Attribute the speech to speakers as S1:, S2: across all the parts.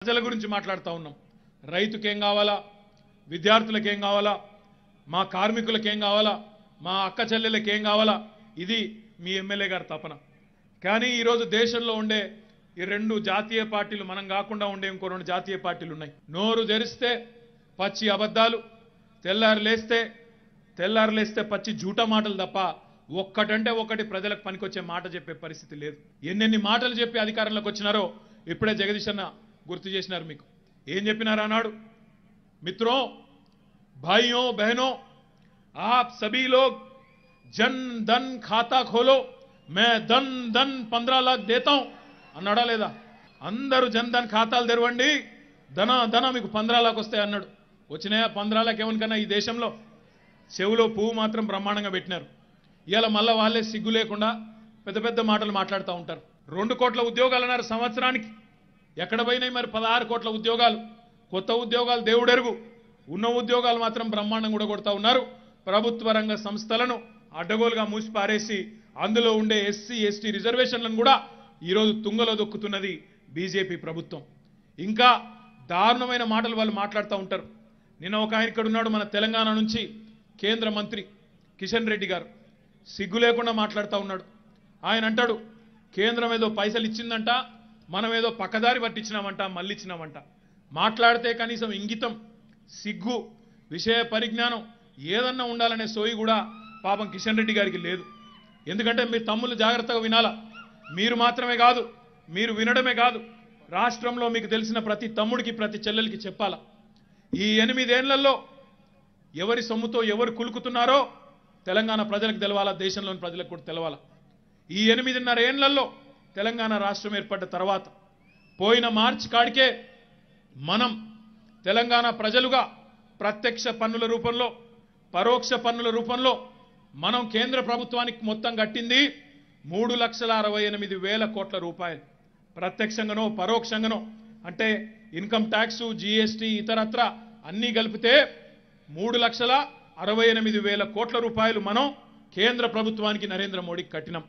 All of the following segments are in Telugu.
S1: ప్రజల గురించి మాట్లాడుతూ ఉన్నాం రైతుకేం కావాలా విద్యార్థులకేం కావాలా మా కార్మికులకేం కావాలా మా అక్క చెల్లెలకేం కావాలా ఇది మీ ఎమ్మెల్యే గారి తపన కానీ ఈరోజు దేశంలో ఉండే ఈ రెండు జాతీయ పార్టీలు మనం కాకుండా ఉండే ఇంకో రెండు జాతీయ పార్టీలు ఉన్నాయి నోరు తెరిస్తే పచ్చి అబద్ధాలు తెల్లారు లేస్తే తెల్లారు లేస్తే పచ్చి జూట మాటలు తప్ప ఒక్కటంటే ఒకటి ప్రజలకు పనికొచ్చే మాట చెప్పే పరిస్థితి లేదు ఎన్నెన్ని మాటలు చెప్పి అధికారంలోకి వచ్చినారో ఇప్పుడే అన్న గుర్తు చేసినారు మీకు ఏం చెప్పినారు అన్నాడు మిత్రో భాయో బహనో ఆప్ సభీలో జన్ ధన్ ఖాతా ఖోలో మే ధన్ ధన్ పంద్రా లాక్ దేతాం అన్నాడా లేదా అందరూ జన్ ధన్ ఖాతాలు తెరవండి ధన ధన మీకు పంద్రాలకు వస్తాయి అన్నాడు వచ్చినాయా పంద్రాలకు ఏమనికన్నా ఈ దేశంలో చెవులో పువ్వు మాత్రం బ్రహ్మాండంగా పెట్టినారు ఇవాళ మళ్ళీ వాళ్ళే సిగ్గు లేకుండా పెద్ద పెద్ద మాటలు మాట్లాడుతూ ఉంటారు రెండు కోట్ల ఉద్యోగాలు అన్నారు సంవత్సరానికి ఎక్కడ పోయినాయి మరి పదహారు కోట్ల ఉద్యోగాలు కొత్త ఉద్యోగాలు దేవుడెరుగు ఉన్న ఉద్యోగాలు మాత్రం బ్రహ్మాండం కూడా కొడతా ఉన్నారు ప్రభుత్వ రంగ సంస్థలను అడ్డగోలుగా మూసిపారేసి అందులో ఉండే ఎస్సీ ఎస్టీ రిజర్వేషన్లను కూడా ఈరోజు తుంగలో దొక్కుతున్నది బీజేపీ ప్రభుత్వం ఇంకా దారుణమైన మాటలు వాళ్ళు మాట్లాడుతూ ఉంటారు నిన్న ఒక ఆయన ఇక్కడ ఉన్నాడు మన తెలంగాణ నుంచి కేంద్ర మంత్రి కిషన్ రెడ్డి గారు సిగ్గు లేకుండా మాట్లాడుతూ ఉన్నాడు ఆయన అంటాడు కేంద్రం ఏదో పైసలు ఇచ్చిందంట మనం ఏదో పక్కదారి పట్టించినామంట మళ్ళించినామంట మాట్లాడితే కనీసం ఇంగితం సిగ్గు విషయ పరిజ్ఞానం ఏదన్నా ఉండాలనే సోయి కూడా పాపం కిషన్ రెడ్డి గారికి లేదు ఎందుకంటే మీరు తమ్ముళ్ళు జాగ్రత్తగా వినాలా మీరు మాత్రమే కాదు మీరు వినడమే కాదు రాష్ట్రంలో మీకు తెలిసిన ప్రతి తమ్ముడికి ప్రతి చెల్లెలకి చెప్పాలా ఈ ఎనిమిదేళ్లలో ఎవరి సొమ్ముతో ఎవరు కులుకుతున్నారో తెలంగాణ ప్రజలకు తెలవాలా దేశంలోని ప్రజలకు కూడా తెలవాలా ఈ ఎనిమిదిన్నర ఏళ్లలో తెలంగాణ రాష్ట్రం ఏర్పడ్డ తర్వాత పోయిన మార్చ్ కాడికే మనం తెలంగాణ ప్రజలుగా ప్రత్యక్ష పన్నుల రూపంలో పరోక్ష పన్నుల రూపంలో మనం కేంద్ర ప్రభుత్వానికి మొత్తం కట్టింది మూడు లక్షల అరవై ఎనిమిది వేల కోట్ల రూపాయలు ప్రత్యక్షంగానో పరోక్షంగానో అంటే ఇన్కమ్ ట్యాక్స్ జీఎస్టీ ఇతరత్ర అన్నీ కలిపితే మూడు లక్షల అరవై ఎనిమిది వేల కోట్ల రూపాయలు మనం కేంద్ర ప్రభుత్వానికి నరేంద్ర మోడీకి కట్టినాం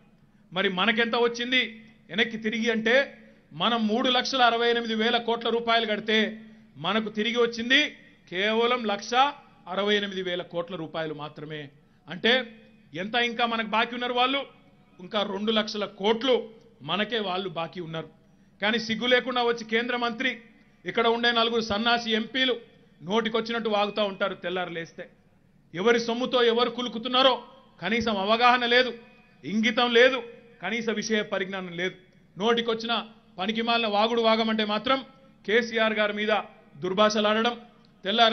S1: మరి మనకెంత వచ్చింది వెనక్కి తిరిగి అంటే మనం మూడు లక్షల అరవై ఎనిమిది వేల కోట్ల రూపాయలు కడితే మనకు తిరిగి వచ్చింది కేవలం లక్ష అరవై ఎనిమిది వేల కోట్ల రూపాయలు మాత్రమే అంటే ఎంత ఇంకా మనకు బాకీ ఉన్నారు వాళ్ళు ఇంకా రెండు లక్షల కోట్లు మనకే వాళ్ళు బాకీ ఉన్నారు కానీ సిగ్గు లేకుండా వచ్చి కేంద్ర మంత్రి ఇక్కడ ఉండే నలుగురు సన్నాసి ఎంపీలు నోటికొచ్చినట్టు వాగుతూ ఉంటారు తెల్లారు లేస్తే ఎవరి సొమ్ముతో ఎవరు కులుకుతున్నారో కనీసం అవగాహన లేదు ఇంగితం లేదు కనీస విషయ పరిజ్ఞానం లేదు నోటికొచ్చిన పనికిమాలిన వాగుడు వాగమంటే మాత్రం కేసీఆర్ గారి మీద దుర్భాషలాడడం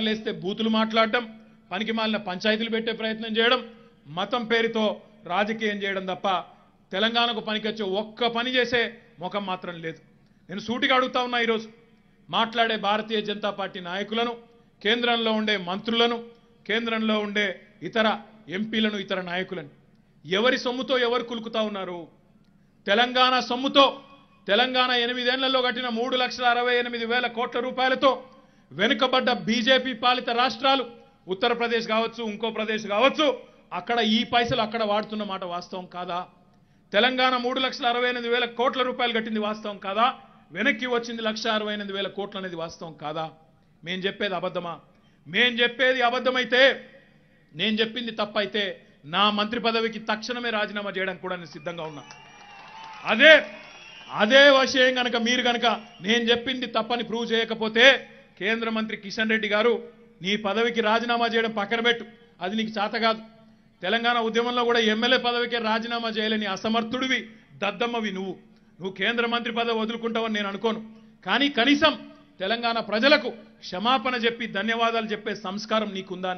S1: లేస్తే బూతులు మాట్లాడడం పనికిమాలిన పంచాయతీలు పెట్టే ప్రయత్నం చేయడం మతం పేరుతో రాజకీయం చేయడం తప్ప తెలంగాణకు పనికొచ్చే ఒక్క పని చేసే ముఖం మాత్రం లేదు నేను సూటిగా అడుగుతా ఉన్నా ఈరోజు మాట్లాడే భారతీయ జనతా పార్టీ నాయకులను కేంద్రంలో ఉండే మంత్రులను కేంద్రంలో ఉండే ఇతర ఎంపీలను ఇతర నాయకులను ఎవరి సొమ్ముతో ఎవరు కులుకుతా ఉన్నారు తెలంగాణ సొమ్ముతో తెలంగాణ ఎనిమిదేళ్లలో కట్టిన మూడు లక్షల అరవై ఎనిమిది వేల కోట్ల రూపాయలతో వెనుకబడ్డ బీజేపీ పాలిత రాష్ట్రాలు ఉత్తరప్రదేశ్ కావచ్చు ఇంకో ప్రదేశ్ కావచ్చు అక్కడ ఈ పైసలు అక్కడ వాడుతున్న మాట వాస్తవం కాదా తెలంగాణ మూడు లక్షల అరవై ఎనిమిది వేల కోట్ల రూపాయలు కట్టింది వాస్తవం కాదా వెనక్కి వచ్చింది లక్ష అరవై ఎనిమిది వేల కోట్లు అనేది వాస్తవం కాదా మేం చెప్పేది అబద్ధమా మేం చెప్పేది అబద్ధమైతే నేను చెప్పింది తప్పైతే నా మంత్రి పదవికి తక్షణమే రాజీనామా చేయడానికి కూడా నేను సిద్ధంగా ఉన్నా అదే అదే విషయం కనుక మీరు కనుక నేను చెప్పింది తప్పని ప్రూవ్ చేయకపోతే కేంద్ర మంత్రి కిషన్ రెడ్డి గారు నీ పదవికి రాజీనామా చేయడం పక్కన పెట్టు అది నీకు చేత కాదు తెలంగాణ ఉద్యమంలో కూడా ఎమ్మెల్యే పదవికే రాజీనామా చేయలేని అసమర్థుడివి దద్దమ్మవి నువ్వు నువ్వు కేంద్ర మంత్రి పదవి వదులుకుంటావని నేను అనుకోను కానీ కనీసం తెలంగాణ ప్రజలకు క్షమాపణ చెప్పి ధన్యవాదాలు చెప్పే సంస్కారం నీకుందా